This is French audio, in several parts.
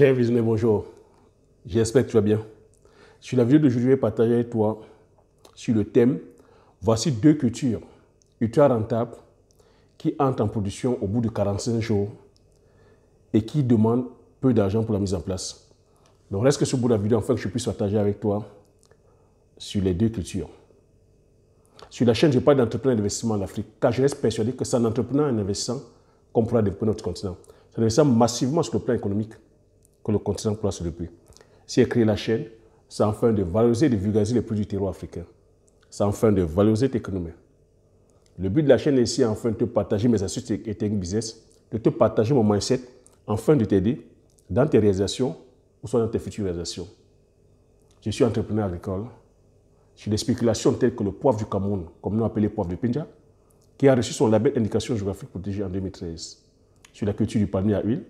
Chers visionnaires, bonjour. J'espère que tu vas bien. Sur la vidéo d'aujourd'hui, je vais partager avec toi sur le thème Voici deux cultures, ultra rentable qui entrent en production au bout de 45 jours et qui demandent peu d'argent pour la mise en place. Donc reste que ce bout de la vidéo afin que je puisse partager avec toi sur les deux cultures. Sur la chaîne, je parle d'entrepreneur d'investissement en Afrique, car je reste persuadé que c'est en entrepreneur et en investissant qu'on pourra développer notre continent. C'est un investissant massivement sur le plan économique que le continent croise depuis. C'est créer la chaîne, c'est enfin de valoriser et de vulgariser les produits du terroir africain. C'est enfin de valoriser tes économies. Le but de la chaîne est ici enfin de te partager mes astuces et techniques business, de te partager mon mindset, enfin de t'aider dans tes réalisations ou soit dans tes futures réalisations. Je suis entrepreneur agricole. Je suis des spéculations telles que le poivre du Cameroun, comme nous le poivre de Pinja, qui a reçu son label Indication géographique protégée en 2013. Sur la culture du palmier à huile,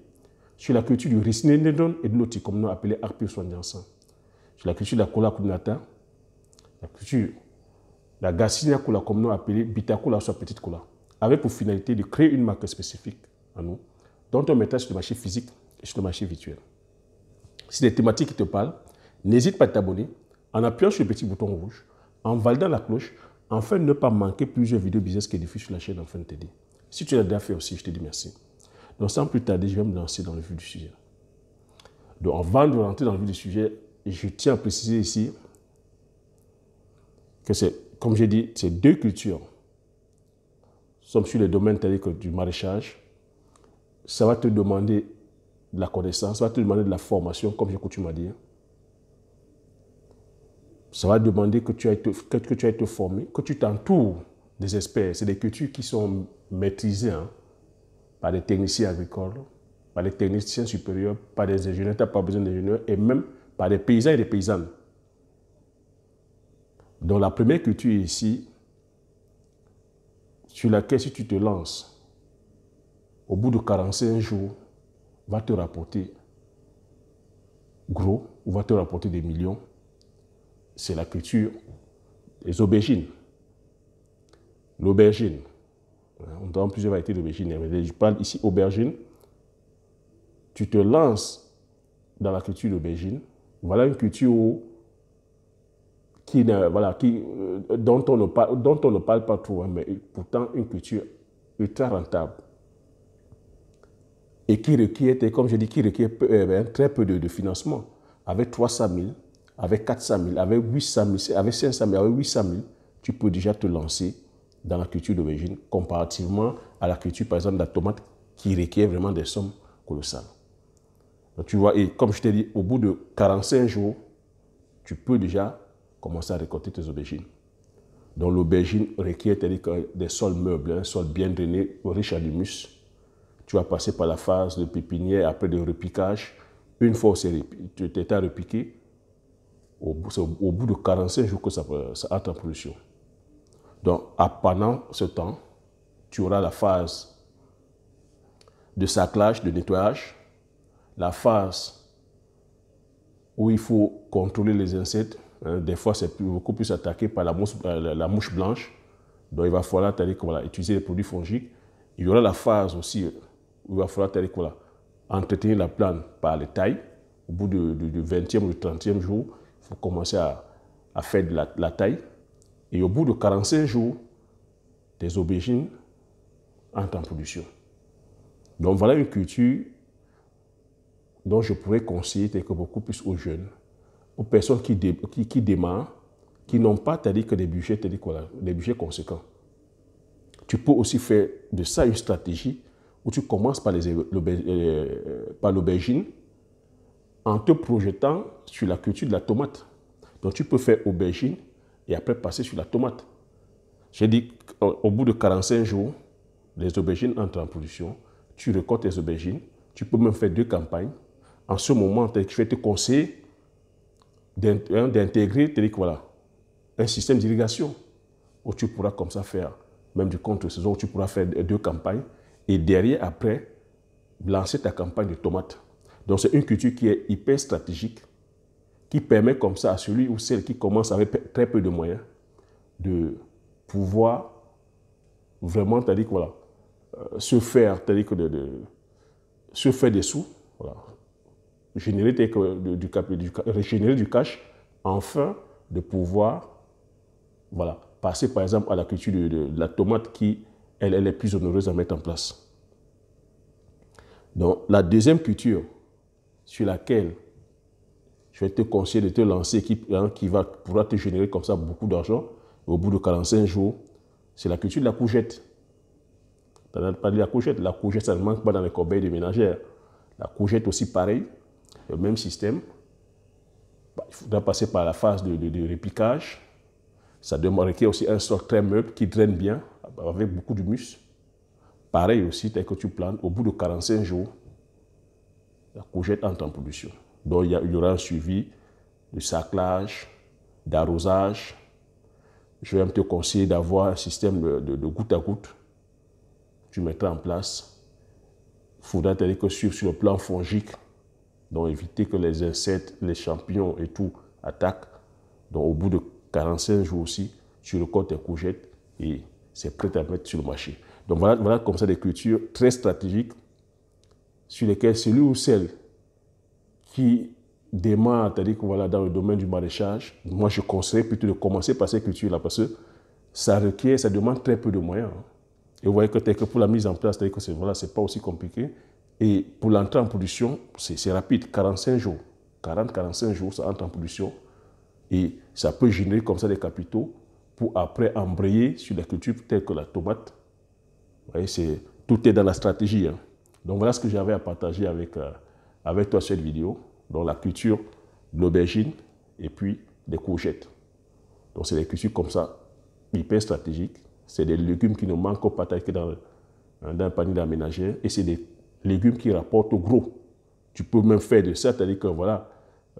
sur la culture du Rissinendon et de l'Oti, comme nous appelé Arpur Je sur la culture de la cola kumnata, la culture de la Gassina Kola, comme nous appelé Bitakula soit Petite Kola, avec pour finalité de créer une marque spécifique à nous, dont on mettra sur le marché physique et sur le marché virtuel. Si les thématiques qui te parlent, n'hésite pas à t'abonner en appuyant sur le petit bouton rouge, en validant la cloche, afin de ne pas manquer plusieurs vidéos business qui diffusent sur la chaîne de t'aider. Si tu l'as déjà fait aussi, je te dis merci. Donc, sans plus tarder, je vais me lancer dans le vif du sujet. Donc, avant de rentrer dans le vif du sujet, je tiens à préciser ici que c'est, comme j'ai dit, ces deux cultures sont sur les domaines tels que du maraîchage. Ça va te demander de la connaissance, ça va te demander de la formation, comme j'ai coutume à dire. Ça va demander que tu aies été, que, tu aies été formé, que tu t'entoures des espèces, C'est des cultures qui sont maîtrisées. Hein par des techniciens agricoles, par des techniciens supérieurs, par des ingénieurs, tu n'as pas besoin d'ingénieurs, et même par des paysans et des paysannes. Donc la première culture ici, sur laquelle si tu te lances, au bout de 45 jours, va te rapporter gros ou va te rapporter des millions, c'est la culture des aubergines. L'aubergine, on donne plusieurs variétés d'aubergines. Je parle ici aubergine. Tu te lances dans la culture d'aubergine. Voilà une culture voilà, qui, euh, dont, on ne parle, dont on ne parle pas trop, hein, mais pourtant une culture ultra rentable et qui requiert, comme je dis, qui requiert euh, ben, très peu de, de, financement. Avec 300 000, avec 400 000, avec 800 000, avec 500 000, avec 800 000, tu peux déjà te lancer dans la culture d'aubergine comparativement à la culture, par exemple, de la tomate qui requiert vraiment des sommes colossales. Donc, tu vois, et comme je t'ai dit, au bout de 45 jours, tu peux déjà commencer à récolter tes aubergines. Donc, l'aubergine requiert des sols meubles, un hein, sol bien drainé, riche en humus. Tu vas passer par la phase de pépinière, après de repiquage. Une fois que tu t'es repiqué, c'est au bout de 45 jours que ça, ça a ta production. Donc, pendant ce temps, tu auras la phase de saclage, de nettoyage, la phase où il faut contrôler les insectes. Hein, des fois, c'est beaucoup plus attaqué par la mouche, euh, la mouche blanche. Donc, il va falloir utiliser les produits fongiques. Il y aura la phase aussi où il va falloir entretenir la plante par les tailles. Au bout du, 20e ou 30e jour, il faut commencer à, faire de la taille et au bout de 45 jours, des aubergines entrent en production. Donc voilà une culture dont je pourrais conseiller que beaucoup plus aux jeunes, aux personnes qui, qui, démarrent, qui n'ont pas, dit que des budgets, dit que des budgets conséquents. Tu peux aussi faire de ça une stratégie où tu commences euh, par l'aubergine en te projetant sur la culture de la tomate. Donc tu peux faire aubergine, et après passer sur la tomate. J'ai dit, au bout de 45 jours, les aubergines entrent en production. Tu récoltes les aubergines. Tu peux même faire deux campagnes. En ce moment, je vais te conseiller hein, d'intégrer voilà, un système d'irrigation où tu pourras comme ça faire même du contre-saison, où tu pourras faire deux campagnes. Et derrière, après, lancer ta campagne de tomates. Donc, c'est une culture qui est hyper stratégique qui permet comme ça à celui ou celle qui commence avec très peu de moyens de pouvoir vraiment, voilà, euh, se faire, que de, se faire des sous, voilà, générer, du, du, du cash, enfin de pouvoir voilà, passer par exemple à la culture de, la tomate qui, elle, elle est plus honoreuse à mettre en place. Donc la deuxième culture sur laquelle je vais te conseiller de te lancer hein, qui, va, pourra te générer comme ça beaucoup d'argent. Au bout de 45 jours, c'est la culture de la courgette. Tu n'as pas dit la courgette. La courgette, ça ne manque pas dans les corbeilles des ménagères. La courgette aussi, pareil, le même système. Bah, il faudra passer par la phase de, de, répliquage. Ça demande aussi un sol très meuble qui draine bien, avec beaucoup de d'humus. Pareil aussi, tel que tu plantes, au bout de 45 jours, la courgette entre en production. Donc il y, aura un suivi de saclage, d'arrosage. Je vais même te conseiller d'avoir un système de, goutte à goutte. Tu mettras en place. Il faudra que sur, le plan fongique, donc éviter que les insectes, les champignons et tout attaquent. Donc au bout de 45 jours aussi, tu recortes tes courgettes et c'est prêt à mettre sur le marché. Donc voilà, voilà comme ça des cultures très stratégiques sur lesquelles celui ou celle qui démarre, c'est-à-dire que voilà, dans le domaine du maraîchage, moi je conseille plutôt de commencer par ces cultures-là parce que ça requiert, ça demande très peu de moyens. Hein. Et vous voyez que, que pour la mise en place, cest que c'est voilà, pas aussi compliqué. Et pour l'entrée en production, c'est rapide, 45 jours. 40-45 jours, ça entre en production. Et ça peut générer comme ça des capitaux pour après embrayer sur des cultures telles que la tomate. Vous voyez, tout est dans la stratégie. Hein. Donc voilà ce que j'avais à partager avec euh, avec toi cette vidéo dans la culture de l'aubergine et puis des courgettes. Donc c'est des cultures comme ça, hyper stratégiques. C'est des légumes qui ne manquent pas tant dans, hein, dans un panier d'aménager et c'est des légumes qui rapportent au gros. Tu peux même faire de ça, c'est-à-dire que voilà,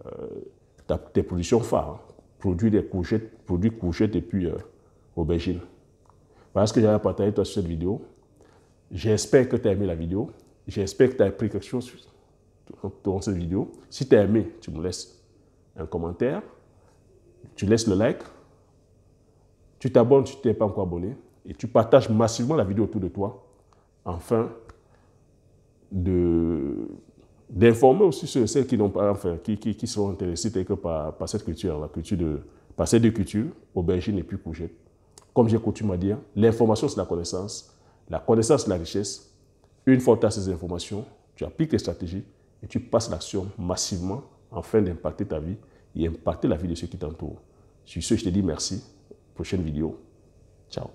euh, tes productions phares, hein, produit des courgettes, produits courgettes et puis aubergine euh, aubergines. Voilà ce que j'avais partager toi sur cette vidéo. J'espère que tu as aimé la vidéo. J'espère que tu as appris quelque chose dans cette vidéo. Si tu as aimé, tu me laisses un commentaire, tu laisses le like, tu t'abonnes si tu n'es pas encore abonné et tu partages massivement la vidéo autour de toi afin d'informer aussi ceux, celles qui, pas, enfin, qui, sont intéressés par, cette culture, la culture de, par ces deux cultures, aubergine et puis projet Comme j'ai coutume à dire, l'information c'est la connaissance, la connaissance c'est la richesse. Une fois que tu as ces informations, tu appliques les stratégies et tu passes l'action massivement afin d'impacter ta vie et impacter la vie de ceux qui t'entourent. Sur ce, je te dis merci. Prochaine vidéo. Ciao.